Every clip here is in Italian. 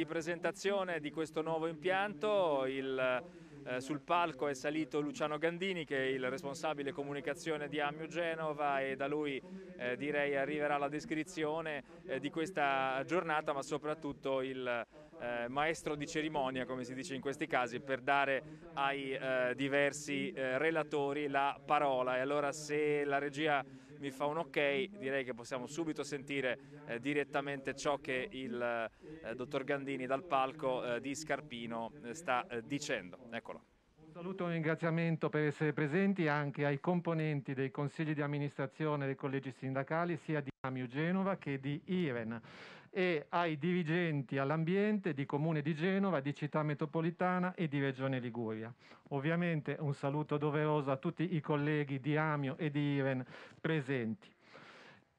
Di presentazione di questo nuovo impianto, il, eh, sul palco è salito Luciano Gandini che è il responsabile comunicazione di Amio Genova e da lui eh, direi arriverà la descrizione eh, di questa giornata ma soprattutto il eh, maestro di cerimonia come si dice in questi casi per dare ai eh, diversi eh, relatori la parola e allora se la regia mi fa un ok, direi che possiamo subito sentire eh, direttamente ciò che il eh, dottor Gandini dal palco eh, di Scarpino eh, sta eh, dicendo. Eccolo. Un saluto e un ringraziamento per essere presenti anche ai componenti dei consigli di amministrazione dei collegi sindacali sia di Amio Genova che di IREN e ai dirigenti all'ambiente di Comune di Genova, di Città Metropolitana e di Regione Liguria. Ovviamente un saluto doveroso a tutti i colleghi di Amio e di Iren presenti.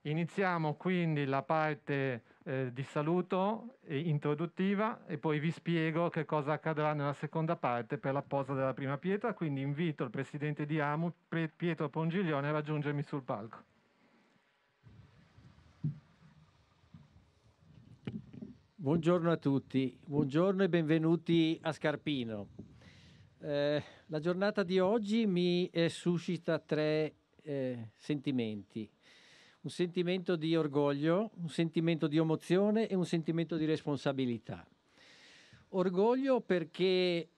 Iniziamo quindi la parte eh, di saluto e introduttiva e poi vi spiego che cosa accadrà nella seconda parte per la posa della prima pietra, quindi invito il presidente di AMU, Pietro Pongiglione, a raggiungermi sul palco. Buongiorno a tutti, buongiorno e benvenuti a Scarpino. Eh, la giornata di oggi mi eh, suscita tre eh, sentimenti. Un sentimento di orgoglio, un sentimento di emozione e un sentimento di responsabilità. Orgoglio perché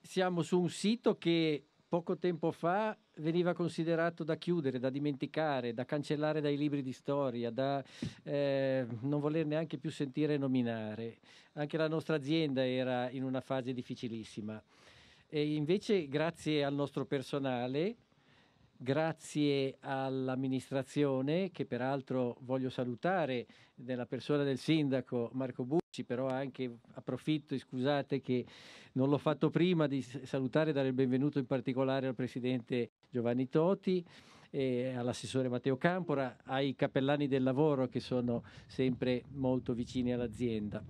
siamo su un sito che poco tempo fa veniva considerato da chiudere, da dimenticare, da cancellare dai libri di storia, da eh, non voler neanche più sentire nominare. Anche la nostra azienda era in una fase difficilissima. E invece, grazie al nostro personale, grazie all'amministrazione, che peraltro voglio salutare nella persona del sindaco Marco Bu, però anche approfitto, e scusate che non l'ho fatto prima, di salutare e dare il benvenuto in particolare al Presidente Giovanni Toti, all'assessore Matteo Campora, ai cappellani del lavoro che sono sempre molto vicini all'azienda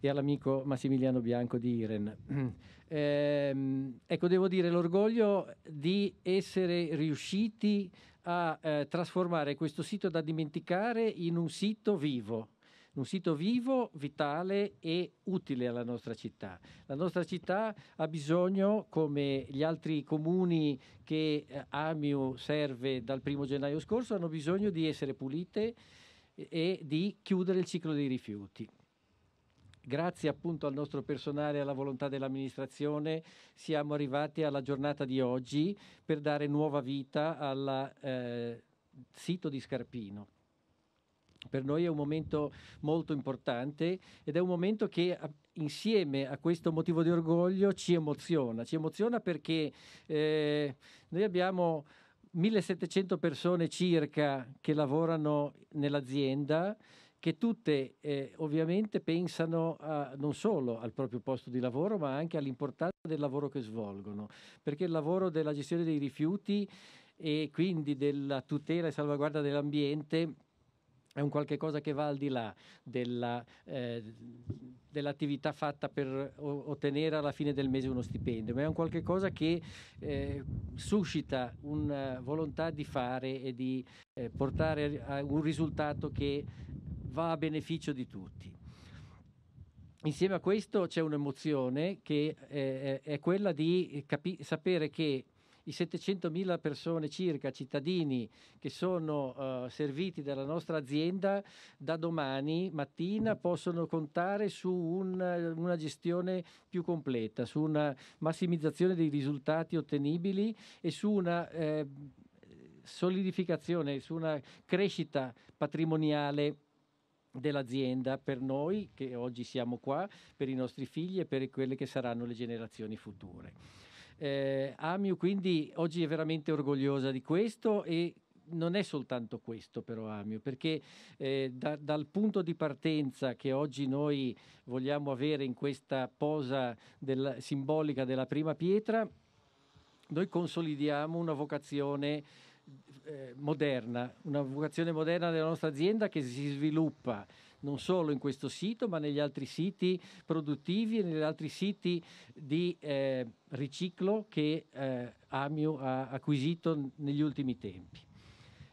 e all'amico Massimiliano Bianco di Iren. Ehm, ecco, devo dire l'orgoglio di essere riusciti a eh, trasformare questo sito da dimenticare in un sito vivo un sito vivo, vitale e utile alla nostra città. La nostra città ha bisogno, come gli altri comuni che eh, Amiu serve dal primo gennaio scorso, hanno bisogno di essere pulite e, e di chiudere il ciclo dei rifiuti grazie appunto al nostro personale e alla volontà dell'amministrazione siamo arrivati alla giornata di oggi per dare nuova vita al eh, sito di Scarpino per noi è un momento molto importante ed è un momento che insieme a questo motivo di orgoglio ci emoziona, ci emoziona perché eh, noi abbiamo 1700 persone circa che lavorano nell'azienda che tutte eh, ovviamente pensano a, non solo al proprio posto di lavoro ma anche all'importanza del lavoro che svolgono, perché il lavoro della gestione dei rifiuti e quindi della tutela e salvaguardia dell'ambiente è un qualche cosa che va al di là della, eh, dell'attività fatta per ottenere alla fine del mese uno stipendio, ma è un qualche cosa che eh, suscita una eh, volontà di fare e di eh, portare a un risultato che va a beneficio di tutti. Insieme a questo c'è un'emozione che eh, è quella di capi- sapere che i 700.000 persone circa, cittadini, che sono eh, serviti dalla nostra azienda, da domani mattina possono contare su un, una gestione più completa, su una massimizzazione dei risultati ottenibili e su una... Eh, solidificazione, su una crescita patrimoniale dell'azienda per noi che oggi siamo qua, per i nostri figli e per quelle che saranno le generazioni future. Eh, Amio quindi oggi è veramente orgogliosa di questo e non è soltanto questo però Amio, perché eh, da, dal punto di partenza che oggi noi vogliamo avere in questa posa del, simbolica della prima pietra, noi consolidiamo una vocazione eh, moderna, una vocazione moderna della nostra azienda che si sviluppa non solo in questo sito, ma negli altri siti produttivi e negli altri siti di eh, riciclo che eh, Amio ha acquisito negli ultimi tempi.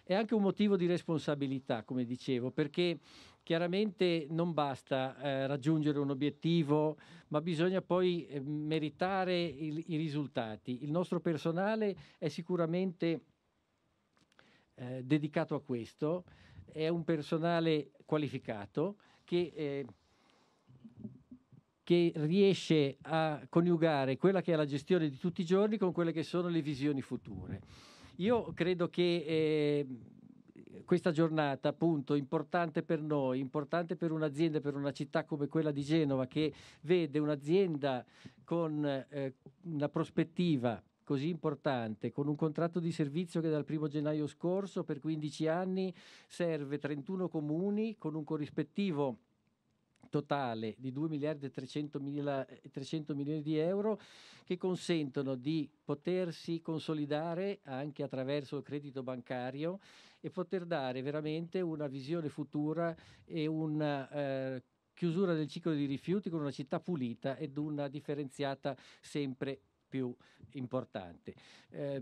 È anche un motivo di responsabilità, come dicevo, perché chiaramente non basta eh, raggiungere un obiettivo, ma bisogna poi eh, meritare il, i risultati. Il nostro personale è sicuramente eh, dedicato a questo è un personale qualificato che, eh, che riesce a coniugare quella che è la gestione di tutti i giorni con quelle che sono le visioni future. Io credo che eh, questa giornata, appunto, importante per noi, importante per un'azienda, per una città come quella di Genova, che vede un'azienda con eh, una prospettiva così importante, con un contratto di servizio che dal 1 gennaio scorso per 15 anni serve 31 comuni con un corrispettivo totale di 2 miliardi e 300, mila, 300 milioni di euro che consentono di potersi consolidare anche attraverso il credito bancario e poter dare veramente una visione futura e una eh, chiusura del ciclo dei rifiuti con una città pulita ed una differenziata sempre più più importante. Eh,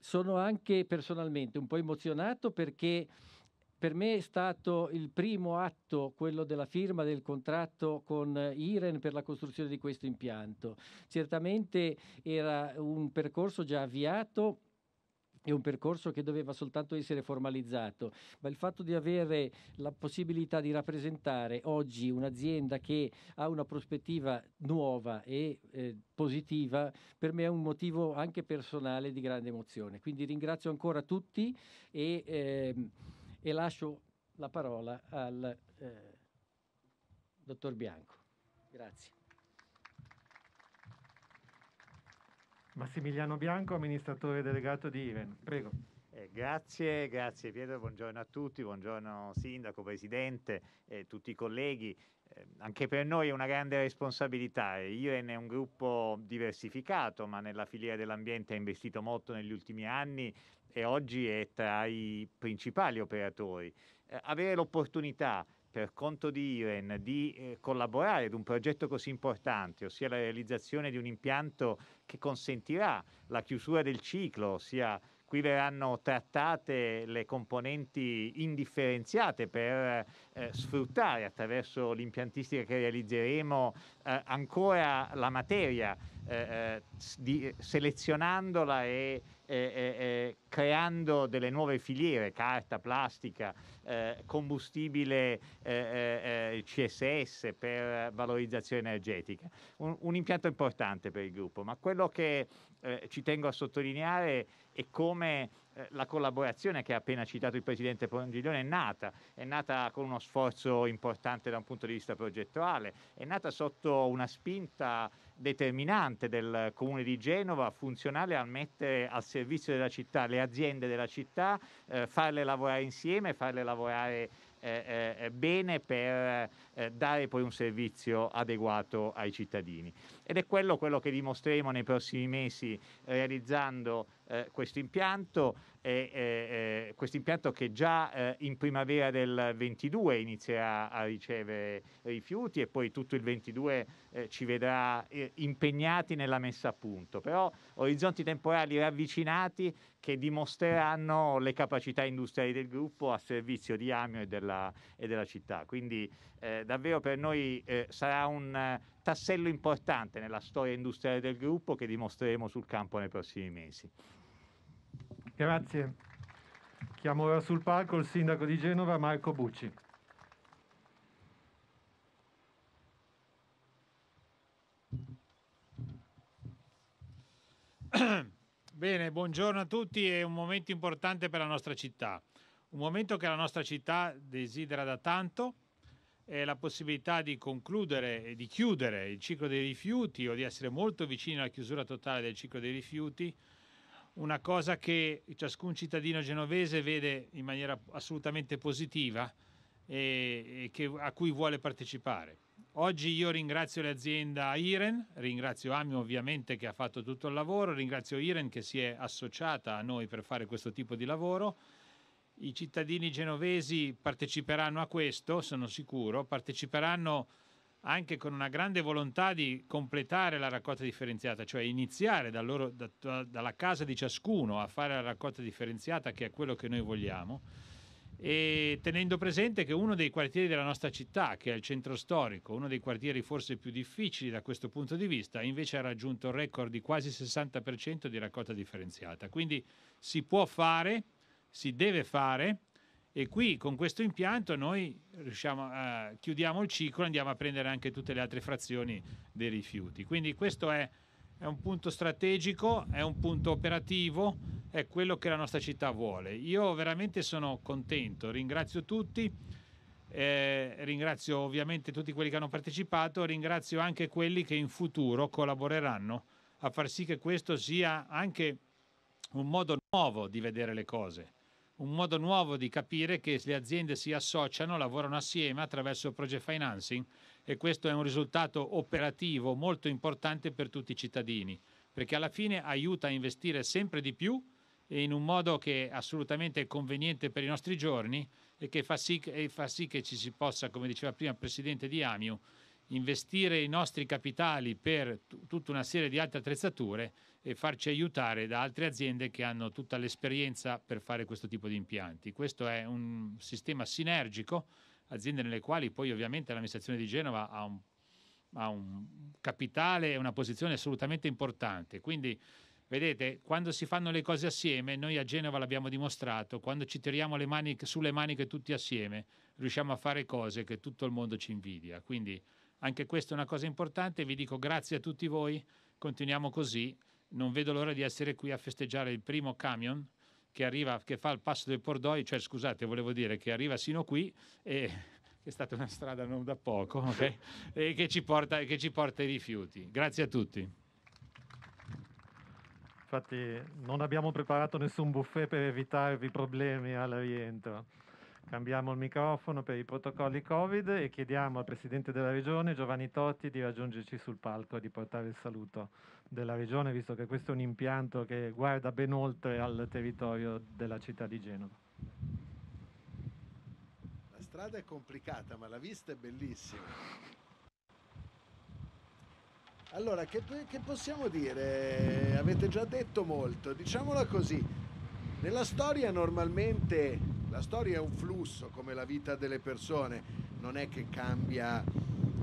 sono anche personalmente un po' emozionato perché per me è stato il primo atto quello della firma del contratto con Iren per la costruzione di questo impianto. Certamente era un percorso già avviato è un percorso che doveva soltanto essere formalizzato, ma il fatto di avere la possibilità di rappresentare oggi un'azienda che ha una prospettiva nuova e eh, positiva per me è un motivo anche personale di grande emozione. Quindi ringrazio ancora tutti e, eh, e lascio la parola al eh, dottor Bianco. Grazie. Massimiliano Bianco, amministratore delegato di IREN. Prego. Eh, grazie, grazie Pietro, buongiorno a tutti, buongiorno Sindaco, Presidente, eh, tutti i colleghi. Eh, anche per noi è una grande responsabilità. IREN è un gruppo diversificato, ma nella filiera dell'ambiente ha investito molto negli ultimi anni e oggi è tra i principali operatori. Eh, avere l'opportunità per conto di IREN di eh, collaborare ad un progetto così importante, ossia la realizzazione di un impianto che consentirà la chiusura del ciclo, ossia qui verranno trattate le componenti indifferenziate per eh, sfruttare attraverso l'impiantistica che realizzeremo eh, ancora la materia, eh, eh, di, selezionandola e eh, creando delle nuove filiere, carta, plastica, eh, combustibile eh, eh, CSS per valorizzazione energetica. Un, un, impianto importante per il gruppo, ma quello che ci tengo a sottolineare è come eh, la collaborazione che ha appena citato il presidente Pongiglione è nata, è nata con uno sforzo importante da un punto di vista progettuale, è nata sotto una spinta determinante del comune di Genova, funzionale al mettere al servizio della città le aziende della città, eh, farle lavorare insieme, farle lavorare eh, eh, eh bene per eh, dare poi un servizio adeguato ai cittadini. Ed è quello, quello che dimostreremo nei prossimi mesi realizzando eh, eh, eh, questo impianto, che già in primavera del 22 inizierà a ricevere rifiuti e poi tutto il 22 ci vedrà impegnati nella messa a punto. Però orizzonti temporali ravvicinati che dimostreranno le capacità industriali del gruppo a servizio di Amio e della, e della città. Quindi eh, davvero per noi eh, sarà un tassello importante nella storia industriale del gruppo che dimostreremo sul campo nei prossimi mesi. Grazie. Chiamo ora sul palco il sindaco di Genova Marco Bucci. Bene, buongiorno a tutti, è un momento importante per la nostra città, un momento che la nostra città desidera da tanto, è la possibilità di concludere e di chiudere il ciclo dei rifiuti o di essere molto vicini alla chiusura totale del ciclo dei rifiuti, una cosa che ciascun cittadino genovese vede in maniera assolutamente positiva e, e che, a cui vuole partecipare. Oggi io ringrazio l'azienda Iren, ringrazio Ami ovviamente che ha fatto tutto il lavoro, ringrazio Iren che si è associata a noi per fare questo tipo di lavoro. I cittadini genovesi parteciperanno a questo, sono sicuro, parteciperanno anche con una grande volontà di completare la raccolta differenziata, cioè iniziare da loro, da, dalla casa di ciascuno a fare la raccolta differenziata, che è quello che noi vogliamo, e tenendo presente che uno dei quartieri della nostra città, che è il centro storico, uno dei quartieri forse più difficili da questo punto di vista, invece ha raggiunto il record di quasi 60% di raccolta differenziata. Quindi si può fare, si deve fare e qui con questo impianto noi a, chiudiamo il ciclo e andiamo a prendere anche tutte le altre frazioni dei rifiuti. Quindi questo è, è, un punto strategico, è un punto operativo, è quello che la nostra città vuole. Io veramente sono contento, ringrazio tutti, eh, ringrazio ovviamente tutti quelli che hanno partecipato, ringrazio anche quelli che in futuro collaboreranno a far sì che questo sia anche un modo nuovo di vedere le cose un modo nuovo di capire che le aziende si associano, lavorano assieme attraverso project financing e questo è un risultato operativo molto importante per tutti i cittadini, perché alla fine aiuta a investire sempre di più e in un modo che è assolutamente conveniente per i nostri giorni e che fa sì, e fa sì che ci si possa, come diceva prima il Presidente di Amiu, investire i nostri capitali per t- tutta una serie di altre attrezzature e farci aiutare da altre aziende che hanno tutta l'esperienza per fare questo tipo di impianti. Questo è un sistema sinergico, aziende nelle quali poi ovviamente l'amministrazione di Genova ha un, ha un capitale e una posizione assolutamente importante. Quindi Vedete, quando si fanno le cose assieme, noi a Genova l'abbiamo dimostrato, quando ci tiriamo le maniche, sulle maniche tutti assieme, riusciamo a fare cose che tutto il mondo ci invidia. Quindi anche questa è una cosa importante. Vi dico grazie a tutti voi, continuiamo così. Non vedo l'ora di essere qui a festeggiare il primo camion che arriva, che fa il passo del Pordoi, cioè scusate, volevo dire che arriva sino qui e che è stata una strada non da poco, okay? e che ci, porta, che ci porta i rifiuti. Grazie a tutti. Infatti non abbiamo preparato nessun buffet per evitarvi problemi al rientro. Cambiamo il microfono per i protocolli Covid e chiediamo al Presidente della Regione, Giovanni Totti, di raggiungerci sul palco e di portare il saluto della Regione, visto che questo è un impianto che guarda ben oltre al territorio della città di Genova. La strada è complicata, ma la vista è bellissima. Allora, che, che possiamo dire? Avete già detto molto, diciamola così. Nella storia normalmente la storia è un flusso come la vita delle persone, non è che cambia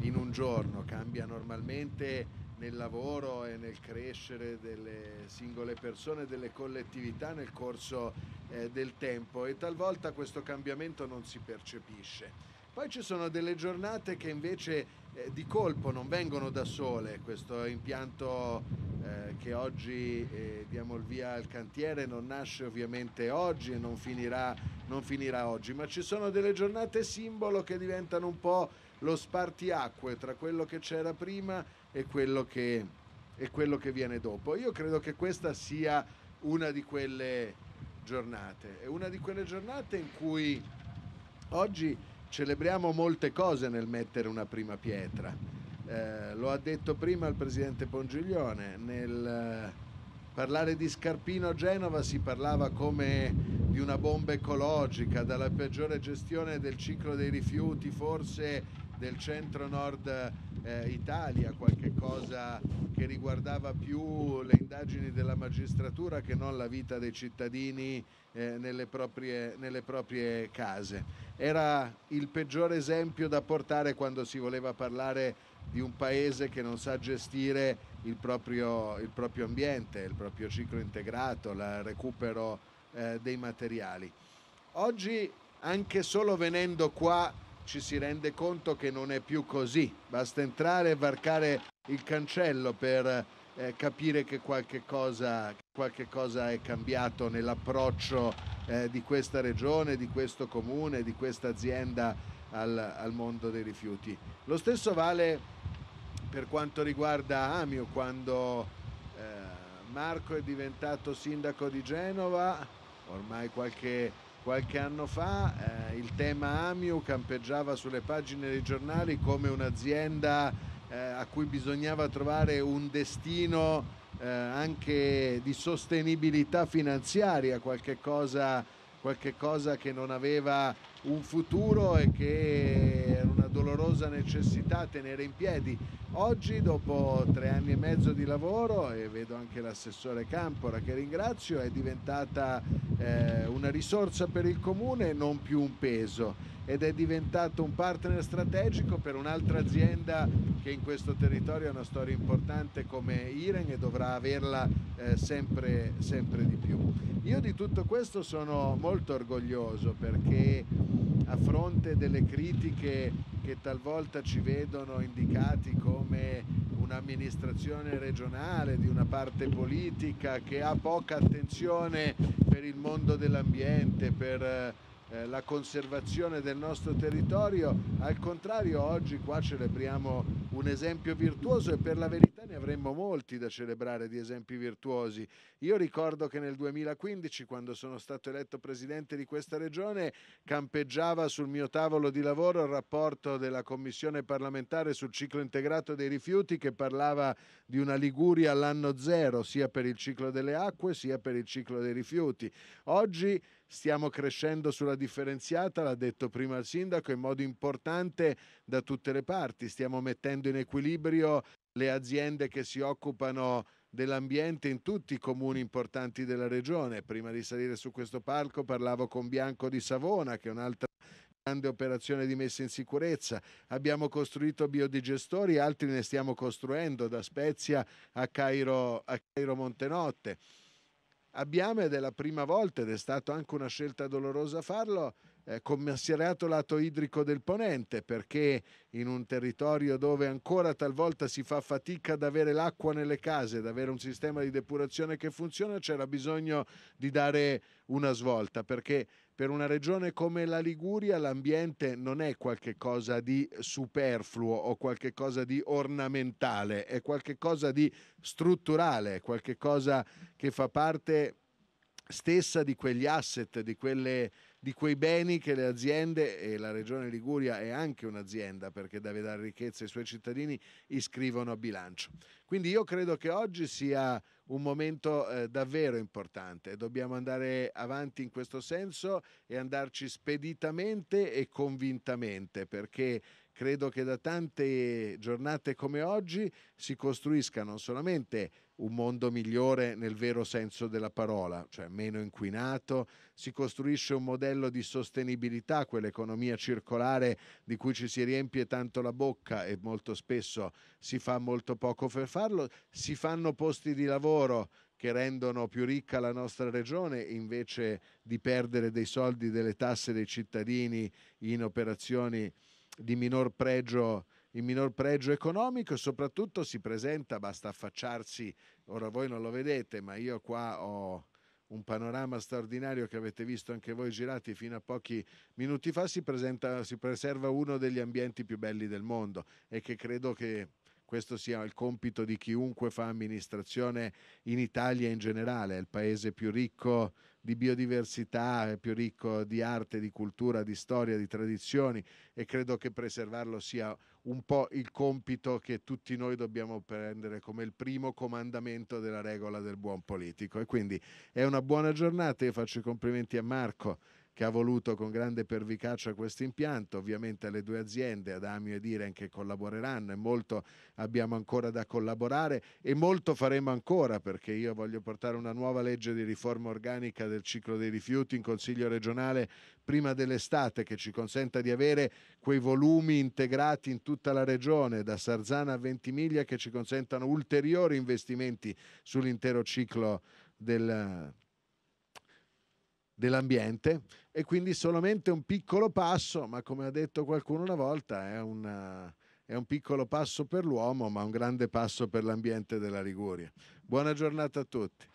in un giorno, cambia normalmente nel lavoro e nel crescere delle singole persone, delle collettività nel corso eh, del tempo e talvolta questo cambiamento non si percepisce. Poi ci sono delle giornate che invece eh, di colpo non vengono da sole, questo impianto eh, che oggi eh, diamo il via al cantiere non nasce ovviamente oggi e non finirà non finirà oggi, ma ci sono delle giornate simbolo che diventano un po' lo spartiacque tra quello che c'era prima e quello che, e quello che viene dopo. Io credo che questa sia una di quelle giornate, è una di quelle giornate in cui oggi celebriamo molte cose nel mettere una prima pietra. Eh, lo ha detto prima il presidente Pongiglione, nel eh, parlare di Scarpino a Genova si parlava come di una bomba ecologica, dalla peggiore gestione del ciclo dei rifiuti, forse del centro-nord eh, Italia, qualche cosa che riguardava più le indagini della magistratura che non la vita dei cittadini eh, nelle, proprie, nelle proprie case. Era il peggior esempio da portare quando si voleva parlare di un paese che non sa gestire il proprio, il proprio ambiente, il proprio ciclo integrato, il recupero eh, dei materiali. Oggi anche solo venendo qua ci si rende conto che non è più così, basta entrare e varcare il cancello per eh, capire che qualche cosa, qualche cosa, è cambiato nell'approccio eh, di questa regione, di questo comune, di questa azienda al, al mondo dei rifiuti. Lo stesso vale per quanto riguarda Amio, quando eh, Marco è diventato sindaco di Genova, ormai qualche, qualche anno fa eh, il tema Amiu campeggiava sulle pagine dei giornali come un'azienda eh, a cui bisognava trovare un destino eh, anche di sostenibilità finanziaria, qualche cosa, qualche cosa che non aveva un futuro e che era una dolorosa necessità tenere in piedi. Oggi, dopo tre anni e mezzo di lavoro, e vedo anche l'assessore Campora che ringrazio, è diventata eh, una risorsa per il comune e non più un peso ed è diventato un partner strategico per un'altra azienda che in questo territorio ha una storia importante come Iren e dovrà averla eh, sempre, sempre di più. Io di tutto questo sono molto orgoglioso perché a fronte delle critiche che talvolta ci vedono indicati come come un'amministrazione regionale, di una parte politica che ha poca attenzione per il mondo dell'ambiente, per eh, eh, la conservazione del nostro territorio, al contrario oggi qua celebriamo un esempio virtuoso e per la verità ne avremmo molti da celebrare di esempi virtuosi. Io ricordo che nel 2015, quando sono stato eletto presidente di questa regione, campeggiava sul mio tavolo di lavoro il rapporto della Commissione parlamentare sul ciclo integrato dei rifiuti che parlava di una Liguria all'anno zero, sia per il ciclo delle acque sia per il ciclo dei rifiuti. Oggi Stiamo crescendo sulla differenziata, l'ha detto prima il sindaco, in modo importante da tutte le parti. Stiamo mettendo in equilibrio le aziende che si occupano dell'ambiente in tutti i comuni importanti della regione. Prima di salire su questo palco parlavo con Bianco di Savona, che è un'altra grande operazione di messa in sicurezza. Abbiamo costruito biodigestori, altri ne stiamo costruendo da Spezia a Cairo, a Cairo Montenotte abbiamo ed è la prima volta ed è stata anche una scelta dolorosa farlo eh, commissariato lato idrico del ponente perché in un territorio dove ancora talvolta si fa fatica ad avere l'acqua nelle case, ad avere un sistema di depurazione che funziona, c'era bisogno di dare una svolta perché per una regione come la Liguria l'ambiente non è qualcosa di superfluo o qualcosa di ornamentale, è qualcosa di strutturale, qualcosa che fa parte stessa di quegli asset, di quelle di quei beni che le aziende e la Regione Liguria è anche un'azienda perché deve dare ricchezza ai suoi cittadini iscrivono a bilancio. Quindi io credo che oggi sia un momento eh, davvero importante, dobbiamo andare avanti in questo senso e andarci speditamente e convintamente perché credo che da tante giornate come oggi si costruisca non solamente un mondo migliore nel vero senso della parola, cioè meno inquinato, si costruisce un modello di sostenibilità, quell'economia circolare di cui ci si riempie tanto la bocca e molto spesso si fa molto poco per farlo, si fanno posti di lavoro che rendono più ricca la nostra regione invece di perdere dei soldi delle tasse dei cittadini in operazioni di minor pregio il minor pregio economico e soprattutto si presenta, basta affacciarsi, ora voi non lo vedete, ma io qua ho un panorama straordinario che avete visto anche voi girati fino a pochi minuti fa, si, presenta, si preserva uno degli ambienti più belli del mondo e che credo che questo sia il compito di chiunque fa amministrazione in Italia in generale, è il paese più ricco di biodiversità, più ricco di arte, di cultura, di storia, di tradizioni e credo che preservarlo sia un po' il compito che tutti noi dobbiamo prendere come il primo comandamento della regola del buon politico. E quindi è una buona giornata, io faccio i complimenti a Marco che ha voluto con grande pervicacia questo impianto. Ovviamente le due aziende, Adamio e Diren, che collaboreranno e molto abbiamo ancora da collaborare e molto faremo ancora perché io voglio portare una nuova legge di riforma organica del ciclo dei rifiuti in Consiglio regionale prima dell'estate che ci consenta di avere quei volumi integrati in tutta la regione, da Sarzana a Ventimiglia, che ci consentano ulteriori investimenti sull'intero ciclo del dell'ambiente e quindi solamente un piccolo passo, ma come ha detto qualcuno una volta, è, una, è un piccolo passo per l'uomo, ma un grande passo per l'ambiente della Liguria. Buona giornata a tutti.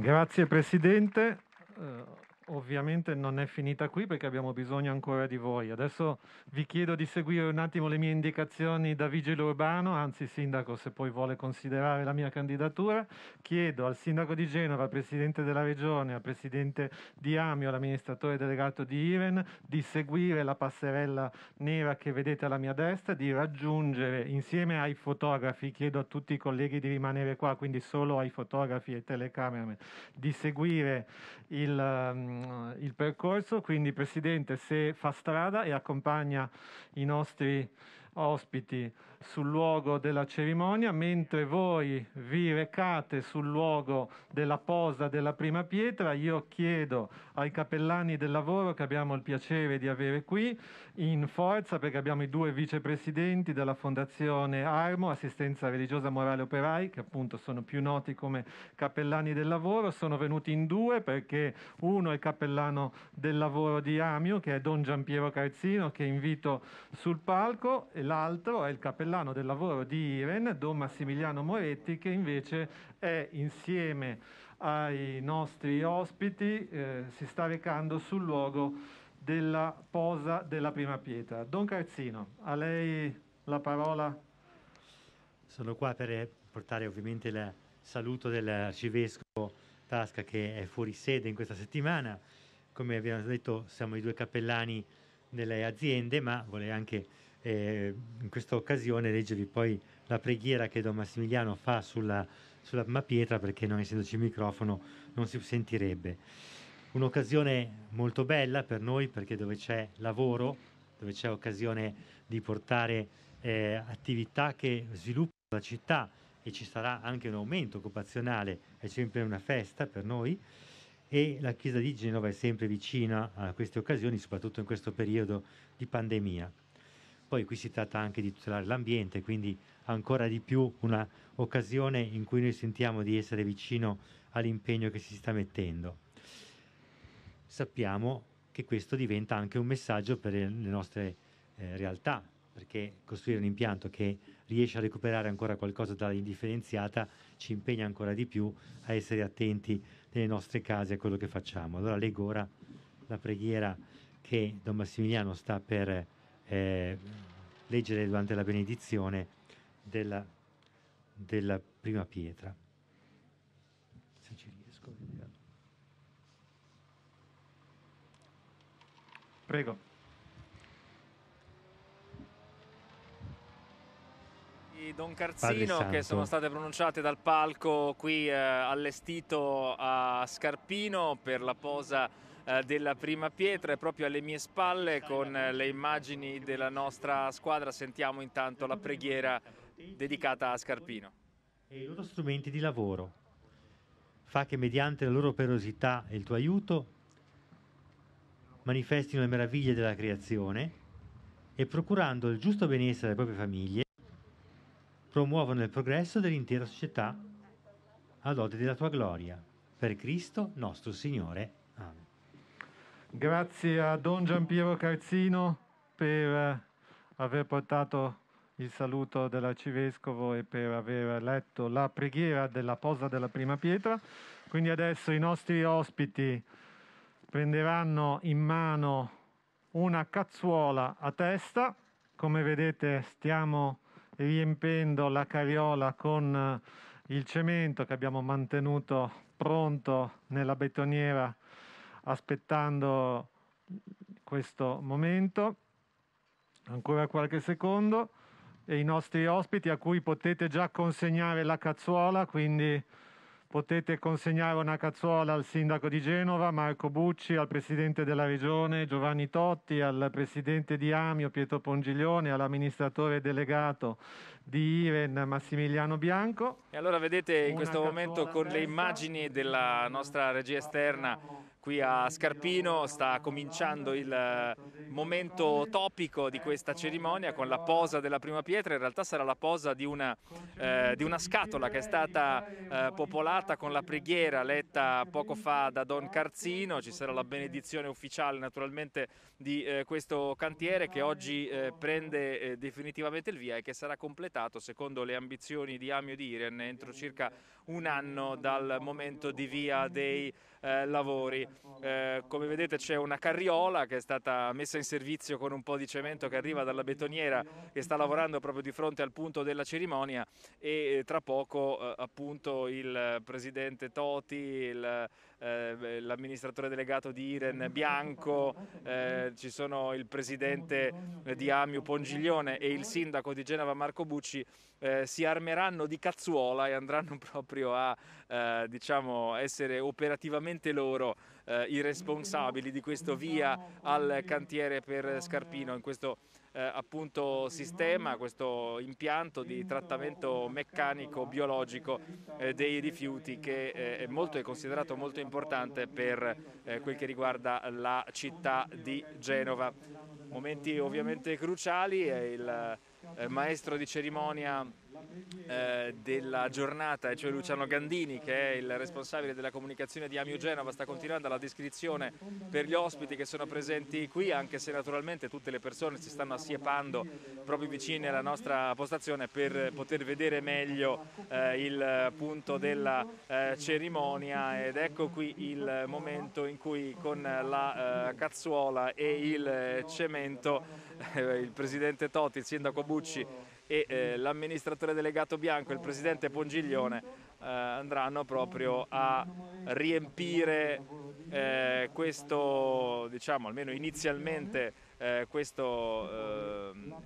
Grazie Presidente. Eh, ovviamente non è finita qui perché abbiamo bisogno ancora di voi. Adesso vi chiedo di seguire un attimo le mie indicazioni da vigile urbano, anzi sindaco se poi vuole considerare la mia candidatura. Chiedo al sindaco di Genova, al presidente della regione, al presidente di Amio, all'amministratore delegato di Iren, di seguire la passerella nera che vedete alla mia destra, di raggiungere insieme ai fotografi, chiedo a tutti i colleghi di rimanere qua, quindi solo ai fotografi e telecamere, di seguire il... Um, eh, il percorso, quindi Presidente se fa strada e accompagna i nostri ospiti sul luogo della cerimonia, mentre voi vi recate sul luogo della posa della prima pietra, io chiedo ai cappellani del lavoro che abbiamo il piacere di avere qui, in forza perché abbiamo i due vicepresidenti della Fondazione Armo, Assistenza Religiosa Morale Operai, che appunto sono più noti come cappellani del lavoro, sono venuti in due perché uno è il cappellano del lavoro di Amio, che è Don Giampiero Carzino, che invito sul palco, e l'altro è il cappellano dell'anno del lavoro di Iren, Don Massimiliano Moretti, che invece è insieme ai nostri ospiti, eh, si sta recando sul luogo della posa della prima pietra. Don Carzino, a lei la parola. Sono qua per eh, portare ovviamente il saluto dell'arcivescovo Tasca che è fuori sede in questa settimana. Come abbiamo detto siamo i due cappellani delle aziende, ma vorrei anche eh, in questa occasione leggervi poi la preghiera che Don Massimiliano fa sulla, sulla pietra perché non essendoci il microfono non si sentirebbe. Un'occasione molto bella per noi perché dove c'è lavoro, dove c'è occasione di portare eh, attività che sviluppano la città e ci sarà anche un aumento occupazionale, è sempre una festa per noi e la Chiesa di Genova è sempre vicina a queste occasioni, soprattutto in questo periodo di pandemia. Poi qui si tratta anche di tutelare l'ambiente, quindi ancora di più una occasione in cui noi sentiamo di essere vicino all'impegno che si sta mettendo. Sappiamo che questo diventa anche un messaggio per le nostre eh, realtà, perché costruire un impianto che riesce a recuperare ancora qualcosa dall'indifferenziata ci impegna ancora di più a essere attenti nelle nostre case a quello che facciamo. Allora leggo ora la preghiera che Don Massimiliano sta per eh, leggere durante la benedizione della, della prima pietra. Se ci riesco, vediamo. Prego. I Don Carzino che sono state pronunciate dal palco qui eh, allestito a Scarpino per la posa eh, della prima pietra e proprio alle mie spalle con eh, le immagini della nostra squadra sentiamo intanto la preghiera dedicata a Scarpino. E i loro strumenti di lavoro. Fa che mediante la loro operosità e il tuo aiuto manifestino le meraviglie della creazione e procurando il giusto benessere alle proprie famiglie promuovono il progresso dell'intera società a lode della tua gloria. Per Cristo nostro Signore. Amen. Grazie a Don Giampiero Carzino per eh, aver portato il saluto dell'arcivescovo e per aver letto la preghiera della posa della prima pietra. Quindi adesso i nostri ospiti prenderanno in mano una cazzuola a testa. Come vedete stiamo riempendo la carriola con eh, il cemento che abbiamo mantenuto pronto nella betoniera aspettando questo momento, ancora qualche secondo, e i nostri ospiti a cui potete già consegnare la cazzuola, quindi potete consegnare una cazzuola al sindaco di Genova, Marco Bucci, al presidente della regione Giovanni Totti, al presidente di Amio Pietro Pongiglione, all'amministratore delegato di Iren Massimiliano Bianco. E allora vedete in questo momento con le immagini della nostra regia esterna Qui a Scarpino sta cominciando il eh, momento topico di questa cerimonia con la posa della prima pietra, in realtà sarà la posa di una, eh, di una scatola che è stata eh, popolata con la preghiera letta poco fa da Don Carzino, ci sarà la benedizione ufficiale naturalmente di eh, questo cantiere che oggi eh, prende eh, definitivamente il via e che sarà completato secondo le ambizioni di Amio di Iren entro circa un anno dal momento di via dei eh, lavori. Eh, come vedete c'è una carriola che è stata messa in servizio con un po' di cemento che arriva dalla betoniera che sta lavorando proprio di fronte al punto della cerimonia e eh, tra poco eh, appunto il presidente Toti, il eh, eh, l'amministratore delegato di Iren mm. Bianco, eh, ci sono il presidente di Amiu Pongiglione e il sindaco di Genova Marco Bucci, eh, si armeranno di cazzuola e andranno proprio a eh, diciamo essere operativamente loro eh, i responsabili di questo via al cantiere per Scarpino in questo eh, appunto sistema, questo impianto di trattamento meccanico biologico eh, dei rifiuti che eh, è, molto, è, considerato molto importante per eh, quel che riguarda la città di Genova. Momenti ovviamente cruciali, il eh, maestro di cerimonia eh, della giornata, e cioè Luciano Gandini, che è il responsabile della comunicazione di Amio Genova, sta continuando la descrizione per gli ospiti che sono presenti qui, anche se naturalmente tutte le persone si stanno assiepando proprio vicine alla nostra postazione per poter vedere meglio eh, il punto della eh, cerimonia ed ecco qui il momento in cui con la eh, cazzuola e il eh, cemento eh, il presidente Totti, il sindaco Bucci e eh, l'amministratore delegato Bianco, il presidente Pongiglione, eh, andranno proprio a riempire eh, questo, diciamo almeno inizialmente, eh, questo, ehm,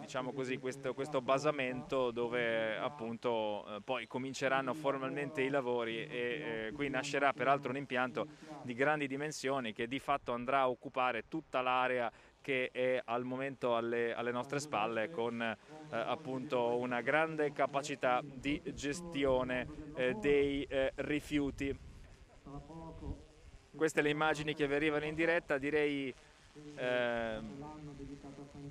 diciamo così, questo, questo, basamento dove appunto eh, poi cominceranno formalmente i lavori e qui nascerà peraltro un impianto di grandi dimensioni che di fatto andrà a occupare tutta l'area che è al momento alle, alle nostre spalle con eh, appunto una grande capacità di gestione eh, dei eh, rifiuti. Queste le immagini che venivano in diretta, direi ehm,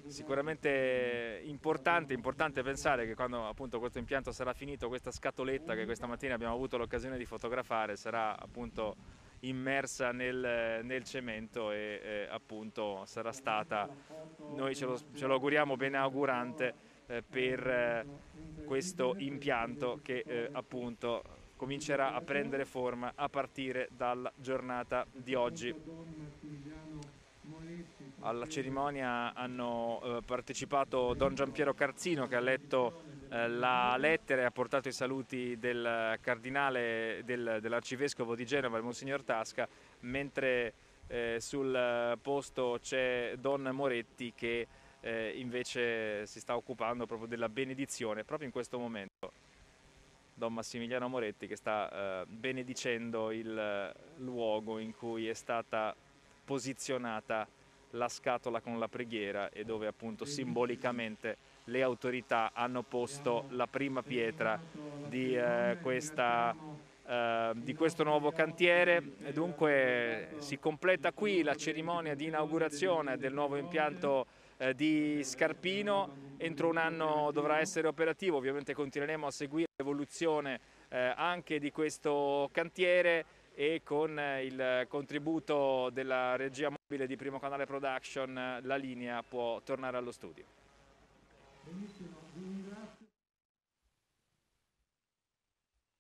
sicuramente importante, importante, pensare che quando appunto questo impianto sarà finito, questa scatoletta che questa mattina abbiamo avuto l'occasione di fotografare sarà appunto immersa nel, nel cemento e eh, appunto sarà stata, noi ce lo, ce lo auguriamo ben augurante eh, per eh, questo impianto che eh, appunto comincerà a prendere forma a partire dalla giornata di oggi. Alla cerimonia hanno eh, partecipato Don Giampiero Carzino che ha letto eh, la lettera e ha portato i saluti del cardinale, del, dell'arcivescovo di Genova, il Monsignor Tasca, mentre eh, sul posto c'è Don Moretti che eh, invece si sta occupando proprio della benedizione, proprio in questo momento. Don Massimiliano Moretti che sta eh, benedicendo il luogo in cui è stata posizionata la scatola con la preghiera e dove appunto simbolicamente le autorità hanno posto la prima pietra di, eh, questa, eh, di questo nuovo cantiere. dunque si completa qui la cerimonia di inaugurazione del nuovo impianto eh, di Scarpino, entro un anno dovrà essere operativo, ovviamente continueremo a seguire l'evoluzione eh, anche di questo cantiere e con eh, il contributo della regia mobile di Primo Canale Production eh, la linea può tornare allo studio. Benissimo, vi ringrazio.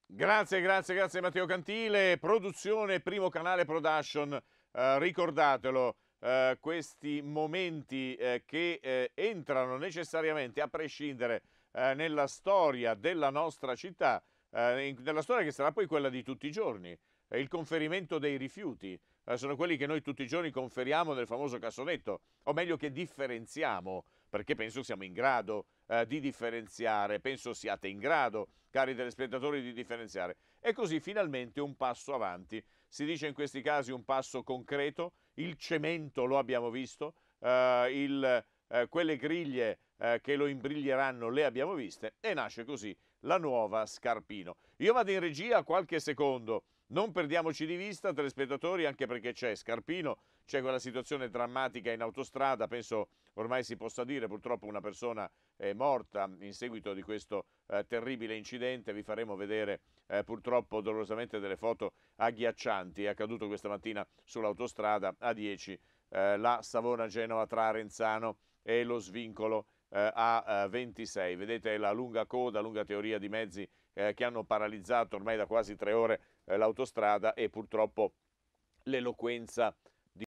Grazie, grazie, grazie Matteo Cantile, produzione Primo Canale Production, eh, ricordatelo, eh, questi momenti eh, che eh, entrano necessariamente a prescindere eh, nella storia della nostra città, eh, in, nella storia che sarà poi quella di tutti i giorni, il conferimento dei rifiuti, sono quelli che noi tutti i giorni conferiamo nel famoso cassonetto, o meglio che differenziamo perché penso siamo in grado eh, di differenziare, penso siate in grado, cari telespettatori, di differenziare. E così finalmente un passo avanti. Si dice in questi casi un passo concreto, il cemento lo abbiamo visto, eh, il, eh, quelle griglie eh, che lo imbriglieranno le abbiamo viste e nasce così la nuova Scarpino. Io vado in regia qualche secondo, non perdiamoci di vista telespettatori anche perché c'è Scarpino c'è quella situazione drammatica in autostrada, penso ormai si possa dire, purtroppo una persona è morta in seguito di questo eh, terribile incidente, vi faremo vedere eh, purtroppo dolorosamente delle foto agghiaccianti, è accaduto questa mattina sull'autostrada A10, eh, la Savona-Genova tra Renzano e lo svincolo eh, a 26. Eh, Vedete la lunga coda, lunga teoria di mezzi eh, che hanno paralizzato ormai da quasi tre ore l'autostrada e purtroppo l'eloquenza